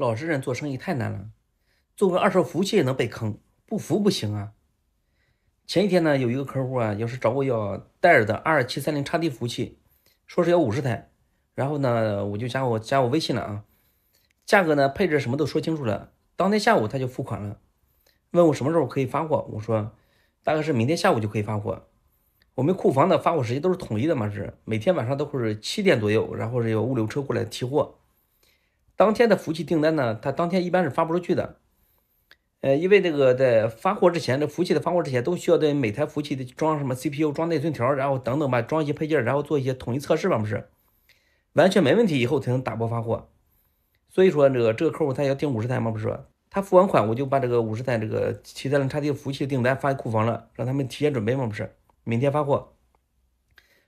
老实人做生意太难了，做个二手服务器也能被坑，不服不行啊！前几天呢，有一个客户啊，要是找我要戴尔的 R730 叉 D 服务器，说是要五十台，然后呢，我就加我加我微信了啊，价格呢、配置什么都说清楚了，当天下午他就付款了，问我什么时候可以发货，我说大概是明天下午就可以发货，我们库房的发货时间都是统一的嘛，是每天晚上都会是七点左右，然后是有物流车过来提货。当天的服务器订单呢？他当天一般是发不出去的，呃，因为这个在发货之前，这服务器的发货之前都需要在每台服务器的装什么 CPU、装内存条，然后等等吧，装一些配件，然后做一些统一测试吧，不是，完全没问题以后才能打包发货。所以说，这个这个客户他要订五十台嘛，不是？他付完款，我就把这个五十台这个七三零叉 T 服务器的订单发库房了，让他们提前准备嘛，不是？明天发货。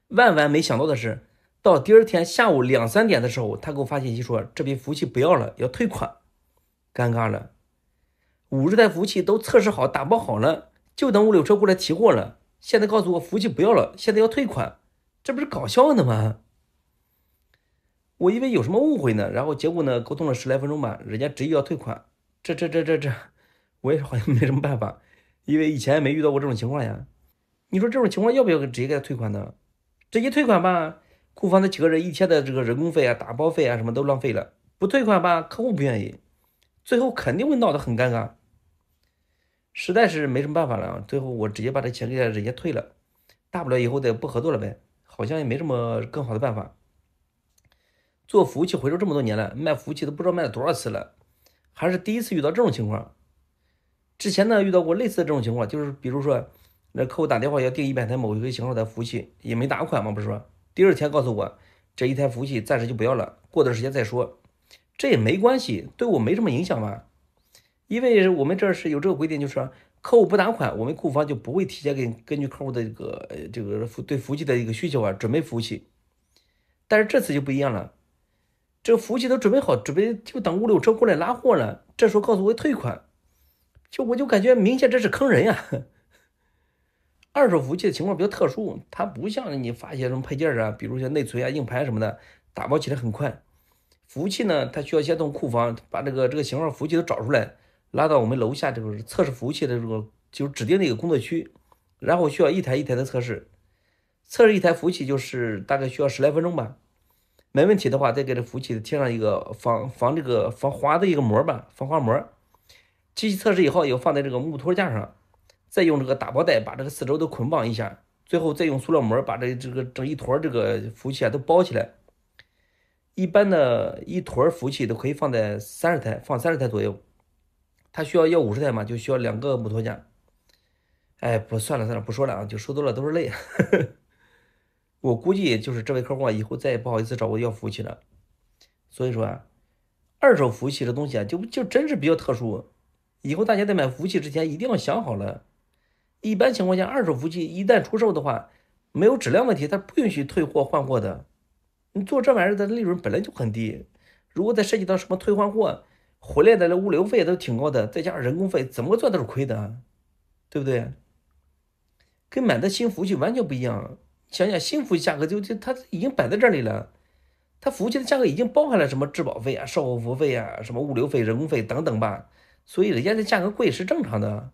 万万没想到的是。到第二天下午两三点的时候，他给我发信息说：“这批服务器不要了，要退款。”尴尬了，五十台服务器都测试好、打包好了，就等物流车过来提货了。现在告诉我服务器不要了，现在要退款，这不是搞笑呢吗？我以为有什么误会呢，然后结果呢，沟通了十来分钟吧，人家执意要退款。这、这、这、这、这，我也是好像没什么办法，因为以前也没遇到过这种情况呀。你说这种情况要不要直接给他退款呢？直接退款吧。库房的几个人一天的这个人工费啊、打包费啊，什么都浪费了。不退款吧，客户不愿意，最后肯定会闹得很尴尬。实在是没什么办法了，最后我直接把这钱给人家退了，大不了以后再不合作了呗。好像也没什么更好的办法。做服务器回收这么多年了，卖服务器都不知道卖了多少次了，还是第一次遇到这种情况。之前呢遇到过类似的这种情况，就是比如说那客户打电话要订一百台某一个型号的服务器，也没打款嘛，不是说。第二天告诉我，这一台服务器暂时就不要了，过段时间再说，这也没关系，对我没什么影响吧？因为我们这是有这个规定，就是客户不打款，我们库房就不会提前给根据客户的这个这个服对服务器的一个需求啊，准备服务器。但是这次就不一样了，这服务器都准备好，准备就等物流车过来拉货了。这时候告诉我退款，就我就感觉明显这是坑人呀。二手服务器的情况比较特殊，它不像你发一些什么配件啊，比如像内存啊、硬盘什么的，打包起来很快。服务器呢，它需要先从库房把这个这个型号服务器都找出来，拉到我们楼下这个测试服务器的这个就指定的一个工作区，然后需要一台一台的测试。测试一台服务器就是大概需要十来分钟吧。没问题的话，再给这服务器贴上一个防防这个防滑的一个膜吧，防滑膜。机器测试以后，又放在这个木托架上。再用这个打包袋把这个四周都捆绑一下，最后再用塑料膜把这这个整一坨这个服务器啊都包起来。一般的，一坨服务器都可以放在三十台，放三十台左右。他需要要五十台嘛，就需要两个木托架。哎，不算了算了，不说了啊，就说多了都是泪。我估计就是这位客户啊，以后再也不好意思找我要服务器了。所以说啊，二手服务器这东西啊，就就真是比较特殊。以后大家在买服务器之前一定要想好了。一般情况下，二手服务器一旦出售的话，没有质量问题，它不允许退货换货的。你做这玩意儿的利润本来就很低，如果再涉及到什么退换货，回来的那物流费都挺高的，再加上人工费，怎么做都是亏的，对不对？跟买的新服务器完全不一样。想想新服务器价格就就它已经摆在这里了，它服务器的价格已经包含了什么质保费啊、售后服务费啊、什么物流费、人工费等等吧，所以人家的价格贵是正常的。